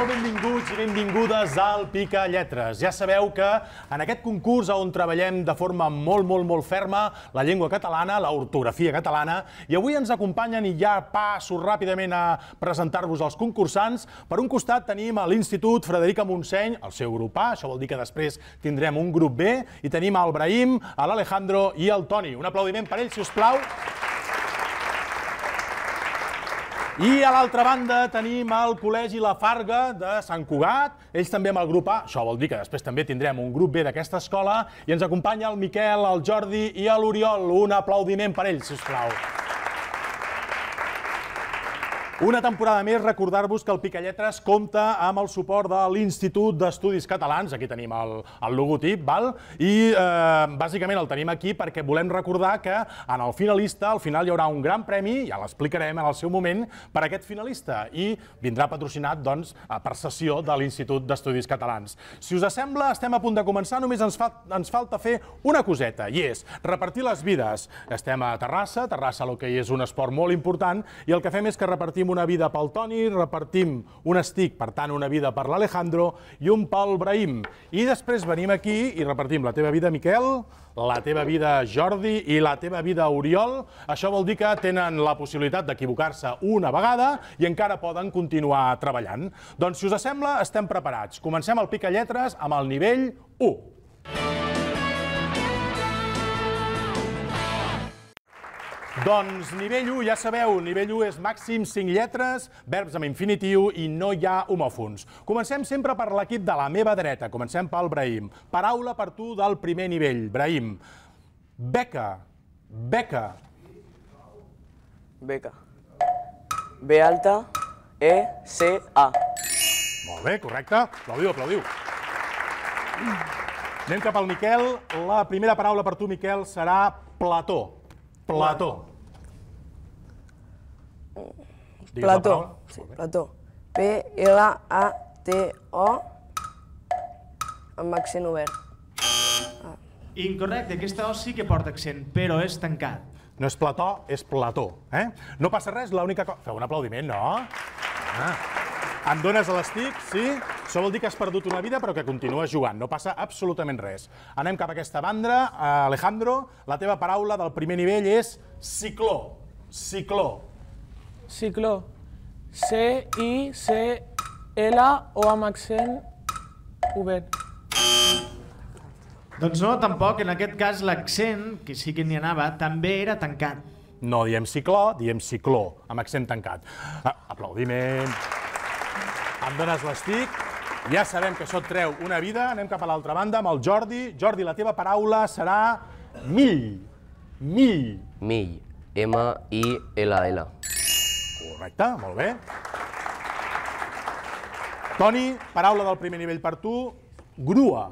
molt benvinguts i benvingudes al Pica Lletres. Ja sabeu que en aquest concurs on treballem de forma molt, molt, molt ferma la llengua catalana, la ortografia catalana, i avui ens acompanyen i ja passo ràpidament a presentar-vos els concursants. Per un costat tenim a l'Institut Frederica Montseny, el seu grup A, això vol dir que després tindrem un grup B, i tenim al Brahim, a l'Alejandro i al Toni. Un aplaudiment per ells, si us plau. I a l'altra banda tenim el Col·legi La Farga de Sant Cugat, ells també amb el grup A, això vol dir que després també tindrem un grup B d'aquesta escola, i ens acompanya el Miquel, el Jordi i l'Oriol. Un aplaudiment per ells, sisplau. plau. Una temporada més, recordar-vos que el Picalletres compta amb el suport de l'Institut d'Estudis Catalans, aquí tenim el, el logotip, val? i eh, bàsicament el tenim aquí perquè volem recordar que en el finalista, al final hi haurà un gran premi, ja l'explicarem en el seu moment, per aquest finalista, i vindrà patrocinat doncs, eh, per sessió de l'Institut d'Estudis Catalans. Si us sembla, estem a punt de començar, només ens, fa, ens falta fer una coseta, i és repartir les vides. Estem a Terrassa, Terrassa que és un esport molt important, i el que fem és que repartim una vida pel Toni, repartim un estic, per tant, una vida per l'Alejandro, i un pel Brahim. I després venim aquí i repartim la teva vida, Miquel, la teva vida, Jordi, i la teva vida, Oriol. Això vol dir que tenen la possibilitat d'equivocar-se una vegada i encara poden continuar treballant. Doncs, si us sembla, estem preparats. Comencem el a lletres amb el nivell 1. Doncs nivell 1, ja sabeu, nivell 1 és màxim 5 lletres, verbs amb infinitiu i no hi ha homòfons. Comencem sempre per l'equip de la meva dreta, comencem pel Brahim. Paraula per tu del primer nivell, Brahim. Beca, beca. Beca. B alta, E, C, A. Molt bé, correcte. Aplaudiu, aplaudiu. Anem cap al Miquel. La primera paraula per tu, Miquel, serà plató. Plató. Plató. Plató. Sí, Plató. P-L-A-T-O amb accent obert. Ah. Incorrecte, aquesta O sí que porta accent, però és tancat. No és Plató, és Plató. Eh? No passa res, l'única cosa... Feu un aplaudiment, no? Ah. Em dones l'estic? Sí? Això vol dir que has perdut una vida però que continues jugant. No passa absolutament res. Anem cap a aquesta bandra. Alejandro, la teva paraula del primer nivell és cicló. Cicló. Cicló. C-I-C-L o amb accent obert. Doncs no, tampoc. En aquest cas, l'accent, que sí que n'hi anava, també era tancat. No diem cicló, diem cicló, amb accent tancat. Ah, aplaudiment. Aplaudiment. Em dones l'estic. Ja sabem que això et treu una vida. Anem cap a l'altra banda amb el Jordi. Jordi, la teva paraula serà mill. Mill. Mill. M-I-L-L. Correcte, molt bé. Toni, paraula del primer nivell per tu. Grua.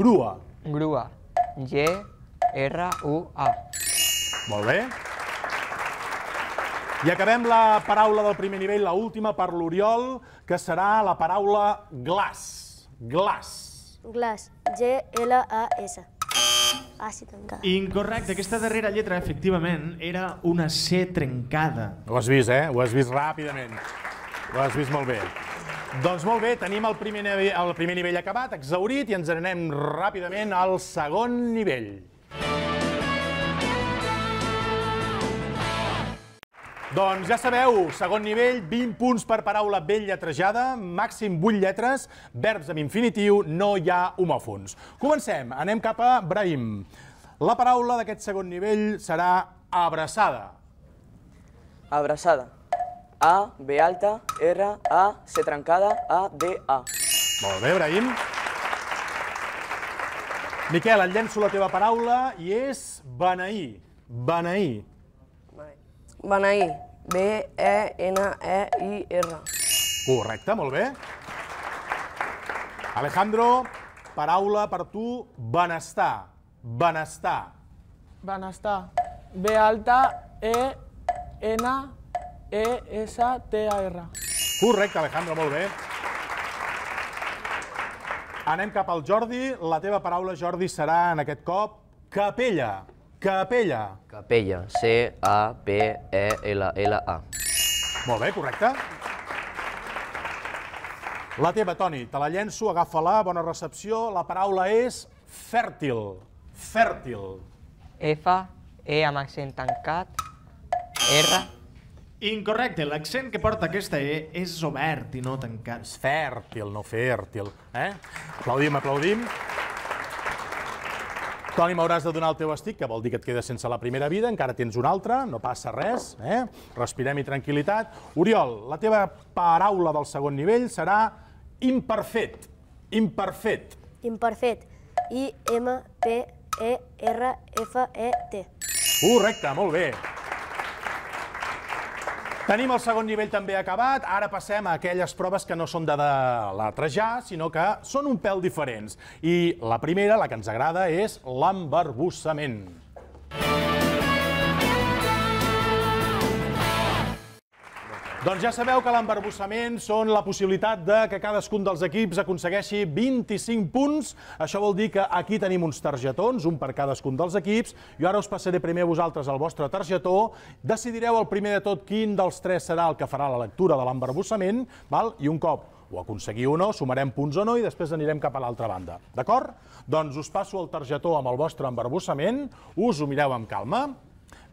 Grua. Grua. G-R-U-A. Molt bé. I acabem la paraula del primer nivell, la última per l'Oriol que serà la paraula glas. Glas. Glas. G-L-A-S. Àcid ah, tancada. Incorrecte. Aquesta darrera lletra, efectivament, era una C trencada. Ho has vist, eh? Ho has vist ràpidament. Ho has vist molt bé. Doncs molt bé, tenim el primer, nivell, el primer nivell acabat, exhaurit, i ens n'anem ràpidament al segon nivell. Doncs ja sabeu, segon nivell, 20 punts per paraula ben lletrejada, màxim 8 lletres, verbs amb infinitiu, no hi ha homòfons. Comencem, anem cap a Brahim. La paraula d'aquest segon nivell serà abraçada. Abraçada. A, B alta, R, A, C trencada, A, D, A. Molt bé, Brahim. Miquel, et llenço la teva paraula i és beneir. Beneir. Benair. B-E-N-E-I-R. Correcte, molt bé. Alejandro, paraula per tu, benestar. Benestar. Benestar. B E, N, E, S, T, A, R. Correcte, Alejandro, molt bé. Anem cap al Jordi. La teva paraula, Jordi, serà en aquest cop capella. Capella. Capella. C-A-P-E-L-L-A. E, Molt bé, correcte. La teva, Toni, te la llenço, agafa-la, bona recepció. La paraula és fèrtil. Fèrtil. F, E amb accent tancat, R. Incorrecte, l'accent que porta aquesta E és obert i no tancat. És fèrtil, no fèrtil. Eh? Aplaudim, aplaudim. Toni, m'hauràs de donar el teu estic, que vol dir que et quedes sense la primera vida, encara tens una altra, no passa res, eh? respirem i tranquil·litat. Oriol, la teva paraula del segon nivell serà imperfet. Imperfet. Imperfet. I-M-P-E-R-F-E-T. Correcte, molt bé. Tenim el segon nivell també acabat. Ara passem a aquelles proves que no són de, de ja, sinó que són un pèl diferents. I la primera, la que ens agrada, és l'embarbussament. Doncs ja sabeu que l'embarbussament són la possibilitat de que cadascun dels equips aconsegueixi 25 punts. Això vol dir que aquí tenim uns targetons, un per cadascun dels equips. Jo ara us passaré primer a vosaltres el vostre targetó. Decidireu el primer de tot quin dels tres serà el que farà la lectura de l'embarbussament. I un cop ho aconseguiu o no, sumarem punts o no i després anirem cap a l'altra banda. D'acord? Doncs us passo el targetó amb el vostre embarbussament, us ho mireu amb calma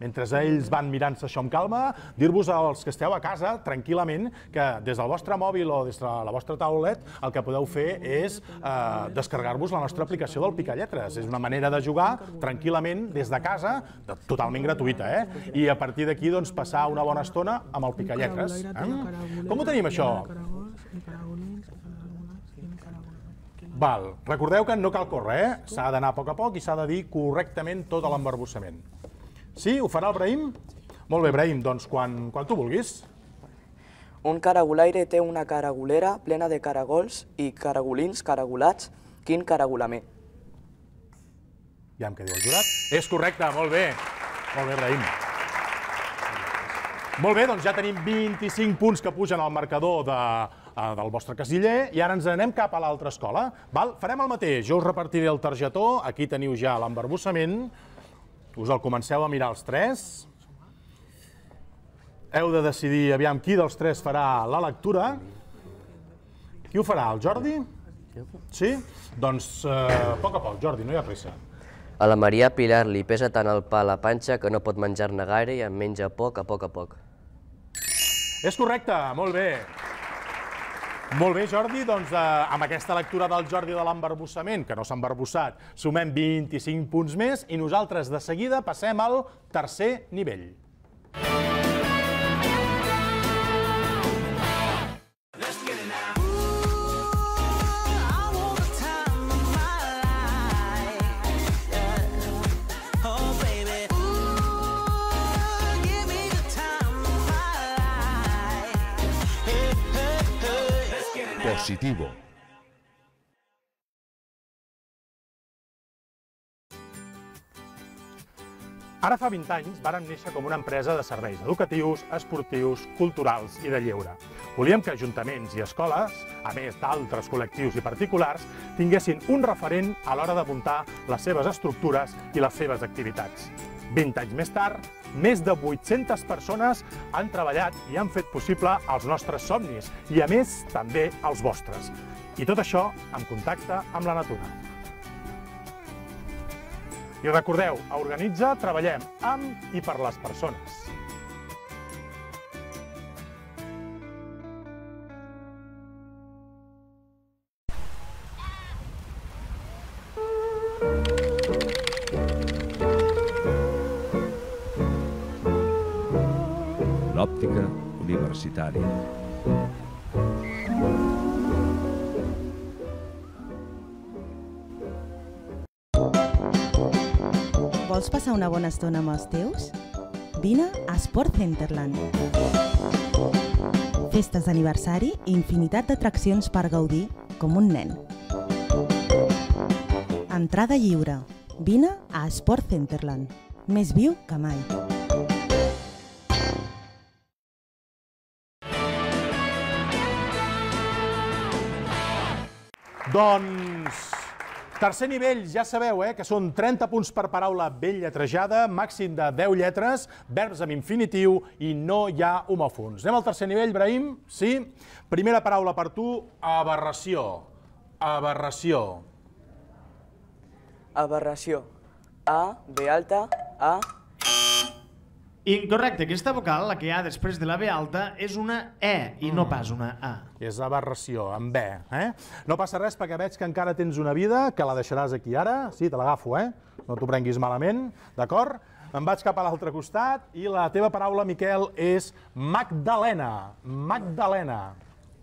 mentre ells van mirant-se això amb calma, dir-vos als que esteu a casa, tranquil·lament, que des del vostre mòbil o des de la vostra taulet, el que podeu fer és eh, descarregar-vos la nostra aplicació del Picalletres. És una manera de jugar tranquil·lament des de casa, de, totalment gratuïta, eh? I a partir d'aquí, doncs, passar una bona estona amb el Picalletres. Eh? Com ho tenim, això? Val. Recordeu que no cal córrer, eh? S'ha d'anar a poc a poc i s'ha de dir correctament tot l'embarbussament. Sí? Ho farà el Brahim? Molt bé, Brahim, doncs quan, quan tu vulguis. Un caragolaire té una caragolera plena de caragols i caragolins caragolats. Quin caragolament? Ja em quedo el jurat. És correcte, molt bé. Molt bé, Brahim. Molt bé, doncs ja tenim 25 punts que pugen al marcador de, eh, del vostre casiller i ara ens anem cap a l'altra escola. Val? Farem el mateix, jo us repartiré el targetó, aquí teniu ja l'embarbussament, us el comenceu a mirar els tres. Heu de decidir aviam qui dels tres farà la lectura. Qui ho farà, el Jordi? Sí? Doncs eh, a poc a poc, Jordi, no hi ha pressa. A la Maria Pilar li pesa tant el pa a la panxa que no pot menjar-ne gaire i en menja poc a poc a poc. És correcte, molt bé. Molt bé, Jordi, doncs eh, amb aquesta lectura del Jordi de l'embarbussament, que no s'ha embarbussat, sumem 25 punts més i nosaltres de seguida passem al tercer nivell. positivo. Ara fa 20 anys vàrem néixer com una empresa de serveis educatius, esportius, culturals i de lleure. Volíem que ajuntaments i escoles, a més d'altres col·lectius i particulars, tinguessin un referent a l'hora de muntar les seves estructures i les seves activitats. 20 anys més tard, més de 800 persones han treballat i han fet possible els nostres somnis i, a més, també els vostres. I tot això en contacte amb la natura. I recordeu, a Organitza treballem amb i per les persones. sanitari. Vols passar una bona estona amb els teus? Vine a Sport Centerland. Festes d'aniversari i infinitat d'atraccions per gaudir com un nen. Entrada lliure. Vine a Sport Centerland. Més viu que mai. Doncs... Tercer nivell, ja sabeu, eh, que són 30 punts per paraula ben lletrejada, màxim de 10 lletres, verbs amb infinitiu i no hi ha homòfons. Anem al tercer nivell, Brahim? Sí? Primera paraula per tu, aberració. Aberració. Aberració. A, B alta, A, Incorrecte, aquesta vocal, la que hi ha després de la B alta, és una E i mm. no pas una A. És aberració, amb B. Eh? No passa res perquè veig que encara tens una vida, que la deixaràs aquí ara. Sí, te l'agafo, eh? No t'ho prenguis malament, d'acord? Em vaig cap a l'altre costat i la teva paraula, Miquel, és Magdalena. Magdalena.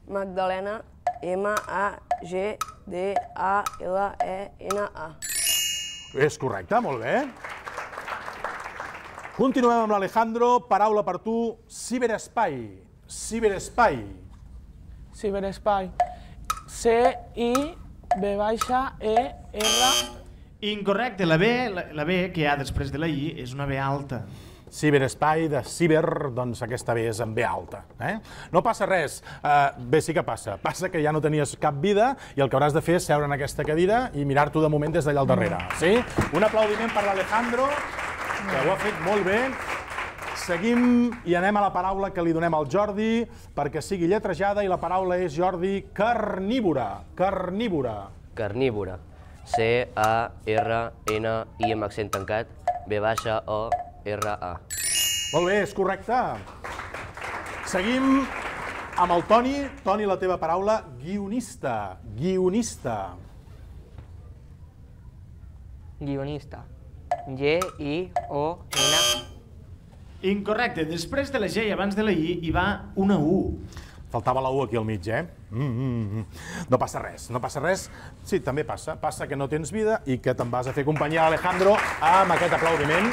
Magdalena, M-A-G-D-A-L-E-N-A. E és correcte, molt bé. Continuem amb l'Alejandro. Paraula per tu, ciberespai. Ciberespai. Ciberespai. C-I-B-E-R... Incorrecte, la B, la, la B que hi ha després de la I és una B alta ciberespai, de ciber, doncs aquesta B és en B alta. Eh? No passa res. Uh, bé, sí que passa. Passa que ja no tenies cap vida i el que hauràs de fer és seure en aquesta cadira i mirar-t'ho de moment des d'allà al darrere. Sí? Un aplaudiment per l'Alejandro que ho ha fet molt bé. Seguim i anem a la paraula que li donem al Jordi perquè sigui lletrejada i la paraula és Jordi carnívora. Carnívora. Carnívora. C-A-R-N-I amb accent tancat, B baixa O R A. Molt bé, és correcte. Seguim amb el Toni. Toni, la teva paraula, guionista. Guionista. Guionista. G-I-O-N. Incorrecte. Després de la G i abans de la I hi va una U. Faltava la U aquí al mig, eh? Mm, mm, mm. mm. No passa res, no passa res. Sí, també passa. Passa que no tens vida i que te'n vas a fer companyia a Alejandro amb aquest aplaudiment.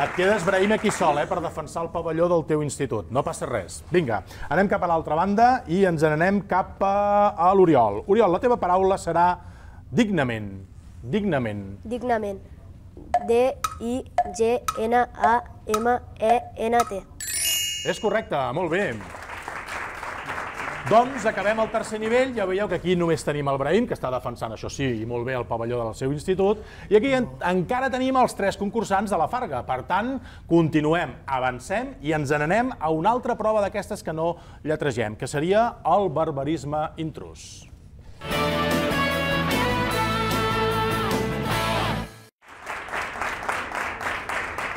Et quedes, braïm aquí sol, eh, per defensar el pavelló del teu institut. No passa res. Vinga, anem cap a l'altra banda i ens n'anem cap a, a l'Oriol. Oriol, la teva paraula serà dignament. Dignament. Dignament. D-I-G-N-A-M-E-N-T. És correcte, molt bé. Doncs acabem el tercer nivell, ja veieu que aquí només tenim el Brahim, que està defensant, això sí, i molt bé el pavelló del seu institut, i aquí en, encara tenim els tres concursants de la Farga. Per tant, continuem, avancem i ens n'anem a una altra prova d'aquestes que no lletregem, que seria el barbarisme intrus.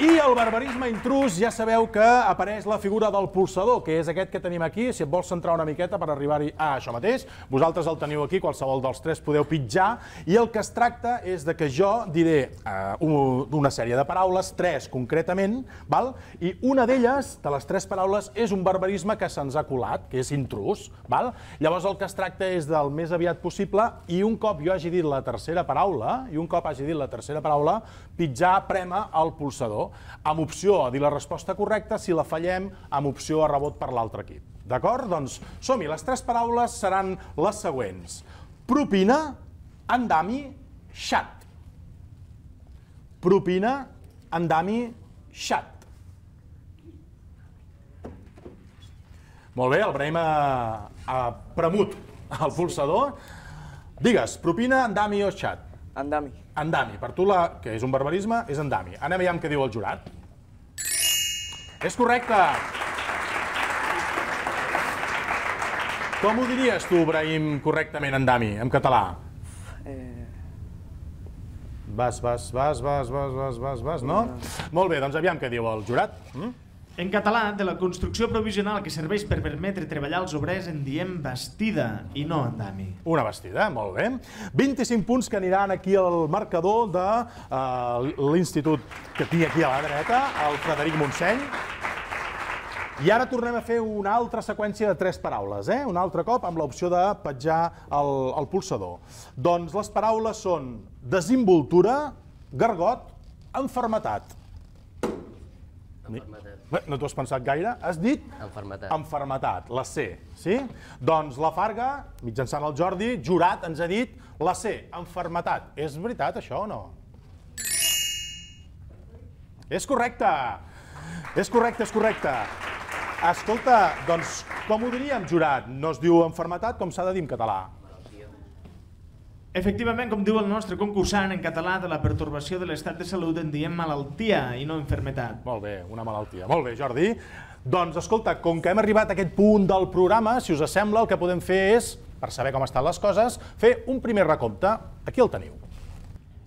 I el barbarisme intrus ja sabeu que apareix la figura del pulsador, que és aquest que tenim aquí. Si et vols centrar una miqueta per arribar-hi a això mateix, vosaltres el teniu aquí, qualsevol dels tres podeu pitjar, i el que es tracta és de que jo diré eh, una sèrie de paraules, tres concretament, val? i una d'elles, de les tres paraules, és un barbarisme que se'ns ha colat, que és intrus. Val? Llavors el que es tracta és del més aviat possible, i un cop jo hagi dit la tercera paraula, i un cop hagi dit la tercera paraula, pitjar prema al pulsador, amb opció a dir la resposta correcta, si la fallem, amb opció a rebot per l'altre equip. D'acord? Doncs som-hi. Les tres paraules seran les següents. Propina, endami, xat. Propina, endami, xat. Molt bé, el Brahim ha, ha premut el pulsador. Digues, propina, endami o xat? Endami. Endami. Per tu, la, que és un barbarisme, és endami. Anem aviam què diu el jurat. És correcte! Com ho diries tu, Brahim, correctament, endami, en català? Eh... Vas, vas, vas, vas, vas, vas, vas, vas, no? no? Molt bé, doncs aviam què diu el jurat. Mm? En català, de la construcció provisional que serveix per permetre treballar els obrers en diem bastida i no andami. Una bastida, molt bé. 25 punts que aniran aquí al marcador de uh, l'institut que tinc aquí a la dreta, el Frederic Montseny. I ara tornem a fer una altra seqüència de tres paraules, eh? un altre cop amb l'opció de petjar el, el pulsador. Doncs les paraules són desinvoltura, gargot, enfermetat. Enfermetat no t'ho has pensat gaire. Has dit... Enfermetat. Enfermetat, la C, sí? Doncs la Farga, mitjançant el Jordi, jurat, ens ha dit la C, enfermetat. És veritat, això, o no? És correcte! És correcte, és correcte. Escolta, doncs, com ho diríem, jurat? No es diu enfermetat, com s'ha de dir en català? Efectivament, com diu el nostre concursant en català de la pertorbació de l'estat de salut, en diem malaltia i no enfermetat. Molt bé, una malaltia. Molt bé, Jordi. Doncs escolta, com que hem arribat a aquest punt del programa, si us sembla, el que podem fer és, per saber com estan les coses, fer un primer recompte. Aquí el teniu.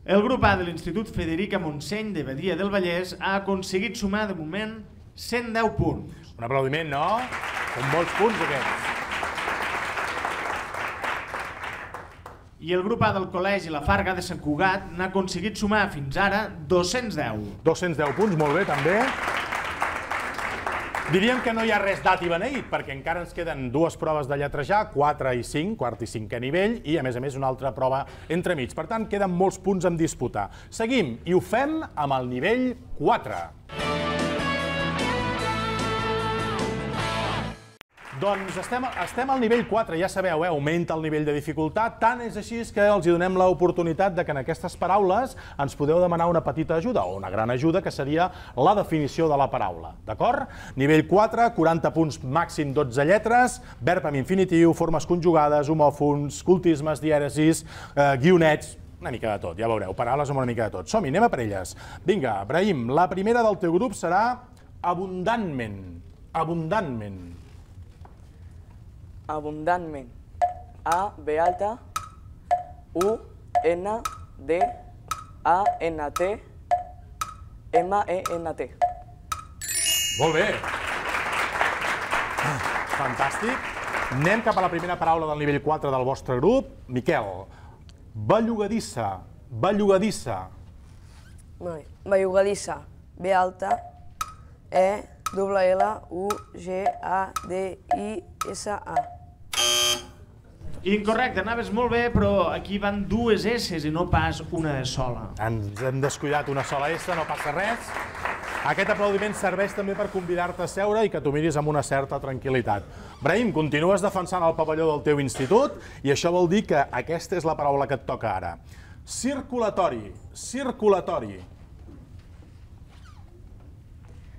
El grup A de l'Institut Federica Montseny de Badia del Vallès ha aconseguit sumar de moment 110 punts. Un aplaudiment, no? Són molts punts aquests. i el grup A del col·legi La Farga de Sant Cugat n'ha aconseguit sumar fins ara 210. 210 punts, molt bé, també. Diríem que no hi ha res dat i beneït, perquè encara ens queden dues proves de lletrejar, 4 i 5, quart i 5 nivell, i a més a més una altra prova entremig. Per tant, queden molts punts en disputa. Seguim, i ho fem amb el nivell 4. Doncs estem, estem al nivell 4, ja sabeu, eh? augmenta el nivell de dificultat, tant és així que els hi donem l'oportunitat de que en aquestes paraules ens podeu demanar una petita ajuda o una gran ajuda, que seria la definició de la paraula, d'acord? Nivell 4, 40 punts màxim 12 lletres, verb amb infinitiu, formes conjugades, homòfons, cultismes, dièresis, eh, guionets, una mica de tot, ja veureu, paraules amb una mica de tot. Som-hi, anem a per elles. Vinga, Brahim, la primera del teu grup serà abundantment, abundantment abundantment. A, B alta, U, N, D, A, N, T, M, E, N, T. Molt bé. Fantàstic. Anem cap a la primera paraula del nivell 4 del vostre grup. Miquel, bellugadissa, bellugadissa. Molt bé. Bellugadissa, B alta, E, doble L, U, G, A, D, I, S, A. Incorrecte, anaves molt bé, però aquí van dues S i no pas una sola. Ens hem descuidat una sola S, no passa res. Aquest aplaudiment serveix també per convidar-te a seure i que t'ho miris amb una certa tranquil·litat. Brahim, continues defensant el pavelló del teu institut i això vol dir que aquesta és la paraula que et toca ara. Circulatori, circulatori.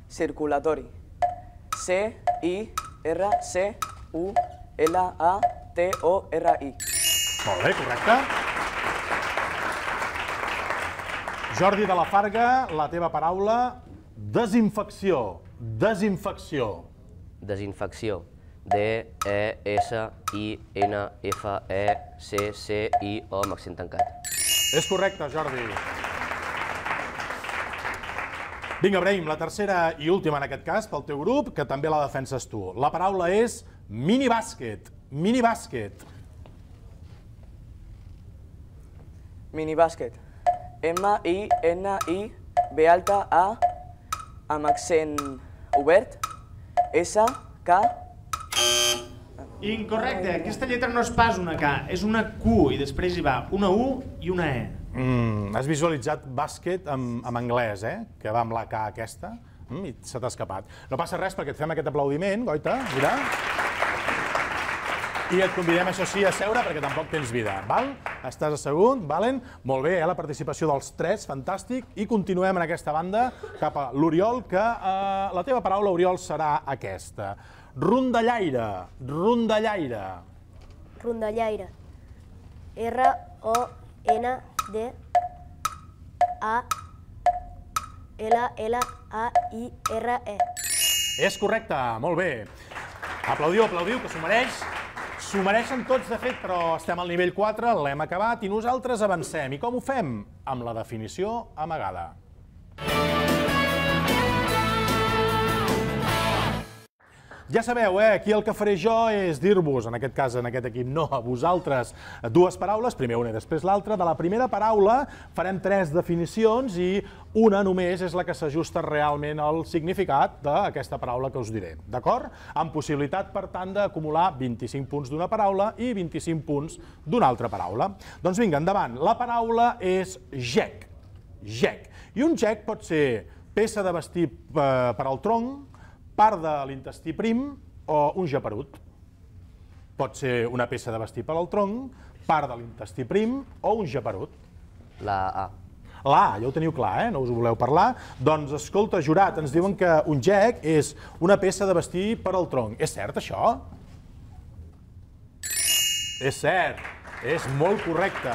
Circulatori. C-I-R-C-U-L-A-T-O-R-I. T-O-R-I. Molt bé, correcte. Jordi de la Farga, la teva paraula, desinfecció. Desinfecció. Desinfecció. D-E-S-I-N-F-E-C-C-I-O amb accent tancat. És correcte, Jordi. Vinga, Brahim, la tercera i última en aquest cas pel teu grup, que també la defenses tu. La paraula és minibàsquet. Mini bàsquet. Mini bàsquet. M, I, N, I, B alta, A, amb accent obert, S, K... Incorrecte, aquesta lletra no és pas una K, és una Q i després hi va una U i una E. Mm, has visualitzat bàsquet en, en anglès, eh? que va amb la K aquesta, mm, i se t'ha escapat. No passa res perquè et fem aquest aplaudiment, Goita, mira. Mira. I et convidem, això sí, a seure, perquè tampoc tens vida, val? Estàs assegut, valen? Molt bé, eh, la participació dels tres, fantàstic. I continuem en aquesta banda cap a l'Oriol, que eh, la teva paraula, Oriol, serà aquesta. Rondallaire, rondallaire. Rondallaire. R-O-N-D-A-L-L-A-I-R-E. És correcte, molt bé. Aplaudiu, aplaudiu, que s'ho mereix. S'ho mereixen tots, de fet, però estem al nivell 4, l'hem acabat i nosaltres avancem. I com ho fem? Amb la definició amagada. Ja sabeu, eh? Aquí el que faré jo és dir-vos, en aquest cas, en aquest equip, no, a vosaltres, dues paraules, primer una i després l'altra. De la primera paraula farem tres definicions i una només és la que s'ajusta realment al significat d'aquesta paraula que us diré. D'acord? Amb possibilitat, per tant, d'acumular 25 punts d'una paraula i 25 punts d'una altra paraula. Doncs vinga, endavant. La paraula és gec. Gec. I un gec pot ser peça de vestir eh, per al tronc, part de l'intestí prim o un japerut. Pot ser una peça de vestir per al tronc, part de l'intestí prim o un japerut. La A. La A, ja ho teniu clar, eh? no us ho voleu parlar. Doncs, escolta, jurat, ens diuen que un gec és una peça de vestir per al tronc. És cert, això? És cert, és molt correcte.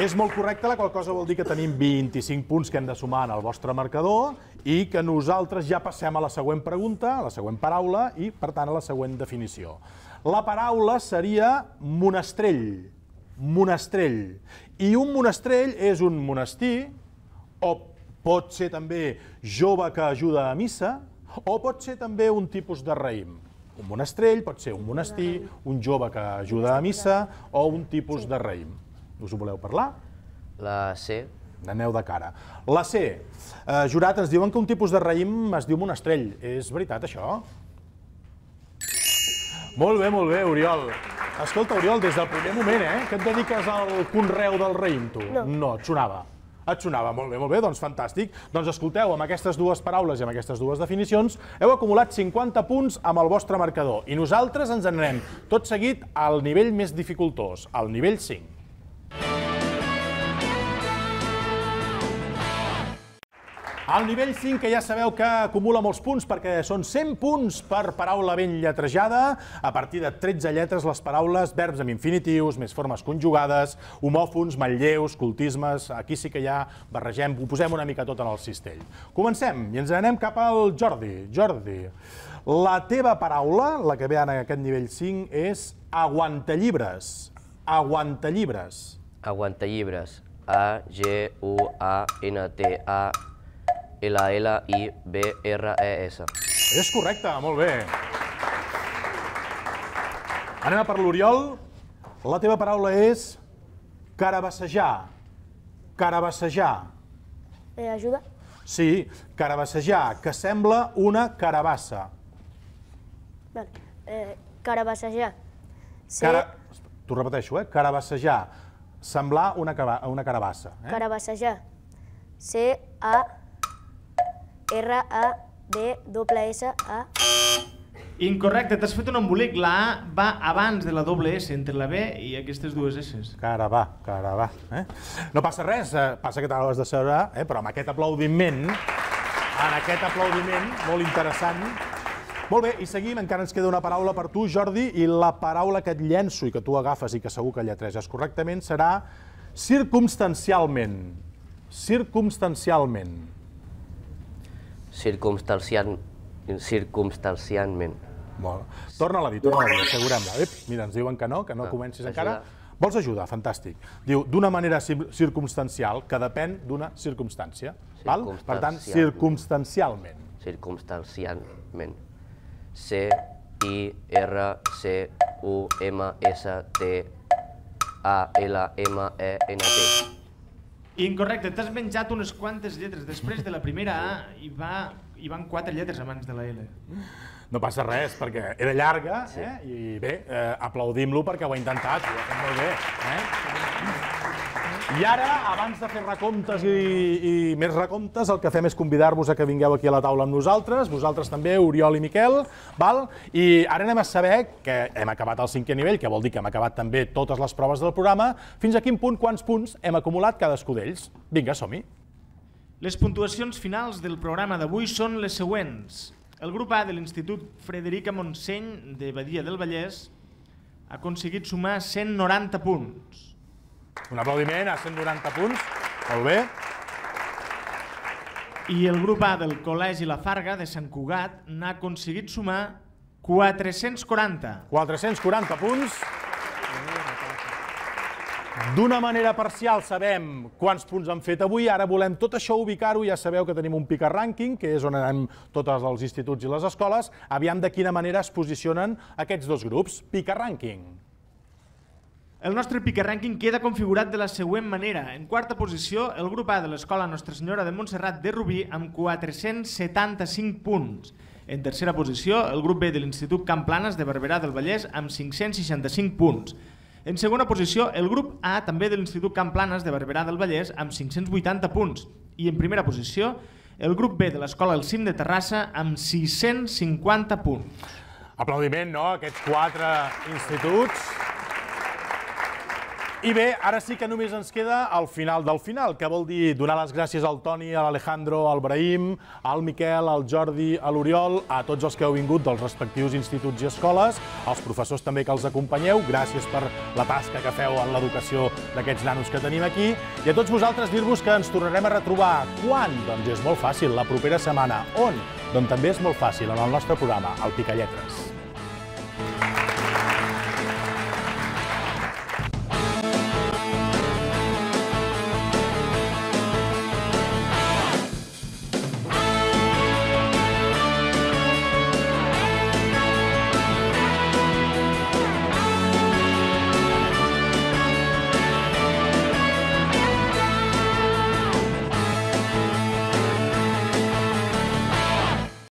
És molt correcte, la qual cosa vol dir que tenim 25 punts que hem de sumar en el vostre marcador i que nosaltres ja passem a la següent pregunta, a la següent paraula i, per tant, a la següent definició. La paraula seria monestrell, monestrell. I un monestrell és un monestir, o pot ser també jove que ajuda a missa, o pot ser també un tipus de raïm. Un monestrell pot ser un monestir, un jove que ajuda a missa, o un tipus de raïm. Us ho voleu parlar? La C, Aneu de cara. La C. Eh, jurat, ens diuen que un tipus de raïm es diu monestrell. És veritat, això? Molt bé, molt bé, Oriol. Escolta, Oriol, des del primer moment, eh, que et dediques al conreu del raïm, tu? No. No, et sonava. Et sonava molt bé, molt bé, doncs fantàstic. Doncs escolteu, amb aquestes dues paraules i amb aquestes dues definicions heu acumulat 50 punts amb el vostre marcador i nosaltres ens anem tot seguit al nivell més dificultós, al nivell 5. Al nivell 5, que ja sabeu que acumula molts punts, perquè són 100 punts per paraula ben lletrejada. A partir de 13 lletres, les paraules, verbs amb infinitius, més formes conjugades, homòfons, matlleus, cultismes... Aquí sí que ja barregem, ho posem una mica tot en el cistell. Comencem, i ens anem cap al Jordi. Jordi, la teva paraula, la que ve en aquest nivell 5, és aguantallibres. Aguantallibres. Aguantallibres. A-G-U-A-N-T-A-L-I-B-R-E L-L-I-B-R-E-S. És correcte, molt bé. Anem a per l'Oriol. La teva paraula és carabassejar. Carabassejar. Eh, ajuda? Sí, carabassejar, que sembla una carabassa. Vale. Eh, carabassejar. Sí. Cara... T'ho repeteixo, eh? Carabassejar. Semblar una, una carabassa. Eh? Carabassejar. C-A... R-A-D-S-S-A... Incorrecte, t'has fet un embolic. La A va abans de la doble S entre la B i aquestes dues S. Cara va, cara va. Eh? No passa res, eh, passa que te l'has de seure, eh? però amb aquest aplaudiment, en aquest aplaudiment molt interessant, molt bé, i seguim, encara ens queda una paraula per tu, Jordi, i la paraula que et llenço i que tu agafes i que segur que lletreges correctament serà circumstancialment. Circumstancialment. Circumstanciant, circumstancialment. Molt. Torna-la a dir, torna-la dir, assegurem-la. Ep, mira, ens diuen que no, que no ah, comencis encara. Vols ajudar? Fantàstic. Diu, d'una manera circumstancial, que depèn d'una circumstància. Val? Per tant, circumstancialment. Circumstancialment. C-I-R-C-U-M-S-T-A-L-M-E-N-T. Incorrecte, t'has menjat unes quantes lletres després de la primera A i, va, i van quatre lletres abans de la L. No passa res, perquè era llarga, sí. eh? i bé, eh, aplaudim-lo perquè ho ha intentat, ho ha fet molt bé. Eh? I ara, abans de fer recomptes i, i més recomptes, el que fem és convidar-vos a que vingueu aquí a la taula amb nosaltres, vosaltres també, Oriol i Miquel, val? i ara anem a saber que hem acabat el cinquè nivell, que vol dir que hem acabat també totes les proves del programa, fins a quin punt, quants punts hem acumulat cadascú d'ells. Vinga, som-hi. Les puntuacions finals del programa d'avui són les següents. El grup A de l'Institut Frederica Montseny de Badia del Vallès ha aconseguit sumar 190 punts. Un aplaudiment a 190 punts. Molt bé. I el grup A del Col·legi La Farga de Sant Cugat n'ha aconseguit sumar 440. 440 punts. D'una manera parcial sabem quants punts han fet avui, ara volem tot això ubicar-ho, ja sabeu que tenim un pica rànquing, que és on anem tots els instituts i les escoles, aviam de quina manera es posicionen aquests dos grups. Pica rànquing. El nostre rànquing queda configurat de la següent manera. En quarta posició, el grup A de l'Escola Nostra Senyora de Montserrat de Rubí amb 475 punts. En tercera posició, el grup B de l'Institut Camp Planes de Barberà del Vallès amb 565 punts. En segona posició, el grup A també de l'Institut Planes de Barberà del Vallès amb 580 punts. I en primera posició, el grup B de l'Escola El Cim de Terrassa amb 650 punts. Aplaudiment, no?, aquests quatre instituts. I bé, ara sí que només ens queda el final del final, que vol dir donar les gràcies al Toni, a l'Alejandro, al Brahim, al Miquel, al Jordi, a l'Oriol, a tots els que heu vingut dels respectius instituts i escoles, als professors també que els acompanyeu, gràcies per la tasca que feu en l'educació d'aquests nanos que tenim aquí, i a tots vosaltres dir-vos que ens tornarem a retrobar. Quan? Doncs és molt fàcil, la propera setmana. On? Doncs també és molt fàcil, en el nostre programa, el Picalletres.